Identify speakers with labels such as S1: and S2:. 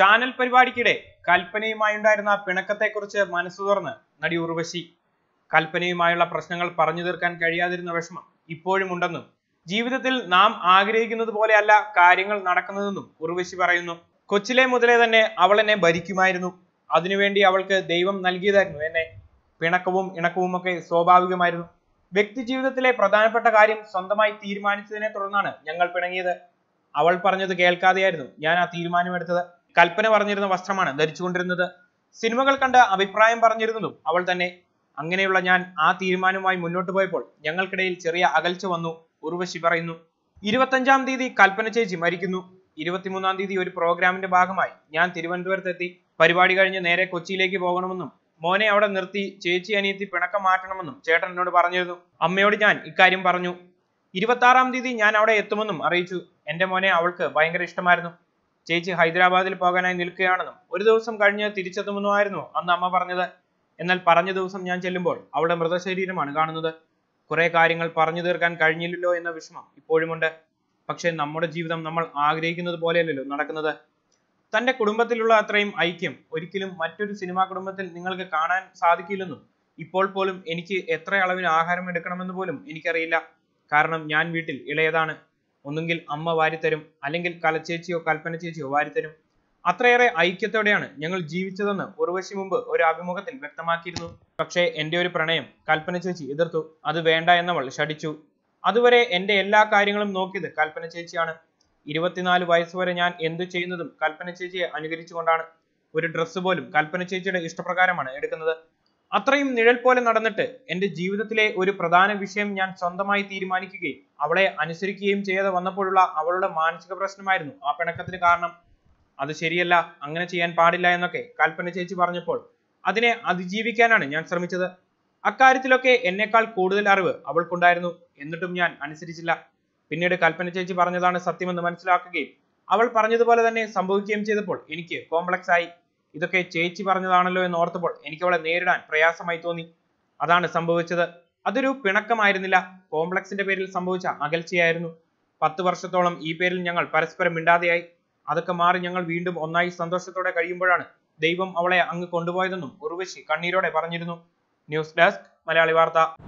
S1: channel പരിപാടിക്കിടെ ഉണ്ടായിരുന്ന പിണക്കത്തെക്കുറിച്ച് മനസ്സു തുറന്ന് നടി ഉർവശി കൽപ്പനയുമായുള്ള പ്രശ്നങ്ങൾ പറഞ്ഞു തീർക്കാൻ കഴിയാതിരുന്ന വിഷമം ഇപ്പോഴും ഉണ്ടെന്നും ജീവിതത്തിൽ നാം ആഗ്രഹിക്കുന്നത് പോലെയല്ല കാര്യങ്ങൾ നടക്കുന്നതെന്നും ഉർവശി പറയുന്നു കൊച്ചിലെ മുതലേ തന്നെ അവൾ എന്നെ ഭരിക്കുമായിരുന്നു അതിനുവേണ്ടി അവൾക്ക് ദൈവം നൽകിയതായിരുന്നു എന്നെ പിണക്കവും ഇണക്കവും ഒക്കെ സ്വാഭാവികമായിരുന്നു വ്യക്തി ജീവിതത്തിലെ പ്രധാനപ്പെട്ട കാര്യം സ്വന്തമായി തീരുമാനിച്ചതിനെ തുടർന്നാണ് ഞങ്ങൾ പിണങ്ങിയത് അവൾ പറഞ്ഞത് കേൾക്കാതെയായിരുന്നു ഞാൻ ആ തീരുമാനമെടുത്തത് കൽപ്പന പറഞ്ഞിരുന്ന വസ്ത്രമാണ് ധരിച്ചുകൊണ്ടിരുന്നത് സിനിമകൾ കണ്ട് അഭിപ്രായം പറഞ്ഞിരുന്നതും അവൾ തന്നെ അങ്ങനെയുള്ള ഞാൻ ആ തീരുമാനവുമായി മുന്നോട്ട് പോയപ്പോൾ ഞങ്ങൾക്കിടയിൽ ചെറിയ അകൽച്ച വന്നു ഉർവശി പറയുന്നു ഇരുപത്തഞ്ചാം തീയതി കൽപ്പന ചേച്ചി മരിക്കുന്നു ഇരുപത്തിമൂന്നാം തീയതി ഒരു പ്രോഗ്രാമിന്റെ ഭാഗമായി ഞാൻ തിരുവനന്തപുരത്തെത്തി പരിപാടി കഴിഞ്ഞ് നേരെ കൊച്ചിയിലേക്ക് പോകണമെന്നും മോനെ അവിടെ നിർത്തി ചേച്ചി അനിയത്തി പിണക്കം മാറ്റണമെന്നും ചേട്ടൻ എന്നോട് പറഞ്ഞിരുന്നു അമ്മയോട് ഞാൻ ഇക്കാര്യം പറഞ്ഞു ഇരുപത്തി ആറാം തീയതി ഞാൻ അവിടെ എത്തുമെന്നും അറിയിച്ചു എന്റെ മോനെ അവൾക്ക് ഭയങ്കര ഇഷ്ടമായിരുന്നു ചേച്ചി ഹൈദരാബാദിൽ പോകാനായി നിൽക്കുകയാണെന്നും ഒരു ദിവസം കഴിഞ്ഞ് തിരിച്ചെത്തുമെന്നുമായിരുന്നു അന്ന് അമ്മ പറഞ്ഞത് എന്നാൽ പറഞ്ഞ ദിവസം ഞാൻ ചെല്ലുമ്പോൾ അവളുടെ മൃതശരീരമാണ് കാണുന്നത് കുറെ കാര്യങ്ങൾ പറഞ്ഞു തീർക്കാൻ കഴിഞ്ഞില്ലല്ലോ എന്ന വിഷമം ഇപ്പോഴുമുണ്ട് പക്ഷേ നമ്മുടെ ജീവിതം നമ്മൾ ആഗ്രഹിക്കുന്നത് പോലെയല്ലല്ലോ നടക്കുന്നത് തന്റെ കുടുംബത്തിലുള്ള അത്രയും ഐക്യം ഒരിക്കലും മറ്റൊരു സിനിമാ കുടുംബത്തിൽ നിങ്ങൾക്ക് കാണാൻ സാധിക്കില്ലെന്നും ഇപ്പോൾ പോലും എനിക്ക് എത്ര അളവിന് ആഹാരം എടുക്കണമെന്ന് പോലും എനിക്കറിയില്ല കാരണം ഞാൻ വീട്ടിൽ ഇളയതാണ് ഒന്നുകിൽ അമ്മ വാരിത്തരും അല്ലെങ്കിൽ കലച്ചേച്ചിയോ കൽപ്പന ചേച്ചിയോ വാരിത്തരും അത്രയേറെ ഐക്യത്തോടെയാണ് ഞങ്ങൾ ജീവിച്ചതെന്ന് വർഷം മുമ്പ് ഒരു അഭിമുഖത്തിൽ വ്യക്തമാക്കിയിരുന്നു പക്ഷേ എൻ്റെ ഒരു പ്രണയം കൽപ്പന ചേച്ചി എതിർത്തു അത് വേണ്ട എന്നവൾ ഷടിച്ചു അതുവരെ എൻ്റെ എല്ലാ കാര്യങ്ങളും നോക്കിയത് കൽപ്പന ചേച്ചിയാണ് ഇരുപത്തിനാല് വയസ്സ് വരെ ഞാൻ എന്തു ചെയ്യുന്നതും കൽപ്പന ചേച്ചിയെ അനുകരിച്ചുകൊണ്ടാണ് ഒരു ഡ്രസ്സ് പോലും കൽപ്പന ചേച്ചിയുടെ ഇഷ്ടപ്രകാരമാണ് എടുക്കുന്നത് അത്രയും നിഴൽ പോലെ നടന്നിട്ട് എൻ്റെ ജീവിതത്തിലെ ഒരു പ്രധാന വിഷയം ഞാൻ സ്വന്തമായി തീരുമാനിക്കുകയും അവളെ അനുസരിക്കുകയും ചെയ്യാതെ വന്നപ്പോഴുള്ള അവളുടെ മാനസിക പ്രശ്നമായിരുന്നു ആ പിണക്കത്തിന് കാരണം അത് ശരിയല്ല അങ്ങനെ ചെയ്യാൻ പാടില്ല എന്നൊക്കെ കൽപ്പന ചേച്ചി പറഞ്ഞപ്പോൾ അതിനെ അതിജീവിക്കാനാണ് ഞാൻ ശ്രമിച്ചത് അക്കാര്യത്തിലൊക്കെ എന്നേക്കാൾ കൂടുതൽ അറിവ് അവൾക്കുണ്ടായിരുന്നു എന്നിട്ടും ഞാൻ അനുസരിച്ചില്ല പിന്നീട് കൽപ്പന ചേച്ചി പറഞ്ഞതാണ് സത്യമെന്ന് മനസ്സിലാക്കുകയും അവൾ പറഞ്ഞതുപോലെ തന്നെ സംഭവിക്കുകയും ചെയ്തപ്പോൾ എനിക്ക് കോംപ്ലക്സ് ആയി ഇതൊക്കെ ചേച്ചി പറഞ്ഞതാണല്ലോ എന്ന് ഓർത്തപ്പോൾ എനിക്ക് അവളെ നേരിടാൻ പ്രയാസമായി തോന്നി അതാണ് സംഭവിച്ചത് അതൊരു പിണക്കമായിരുന്നില്ല കോംപ്ലക്സിന്റെ പേരിൽ സംഭവിച്ച അകൽച്ചയായിരുന്നു പത്ത് വർഷത്തോളം ഈ പേരിൽ ഞങ്ങൾ പരസ്പരം മിണ്ടാതെയായി അതൊക്കെ മാറി ഞങ്ങൾ വീണ്ടും ഒന്നായി സന്തോഷത്തോടെ കഴിയുമ്പോഴാണ് ദൈവം അവളെ അങ്ങ് കൊണ്ടുപോയതെന്നും ഉർവശി കണ്ണീരോടെ പറഞ്ഞിരുന്നു ന്യൂസ് ഡെസ്ക് മലയാളി വാർത്ത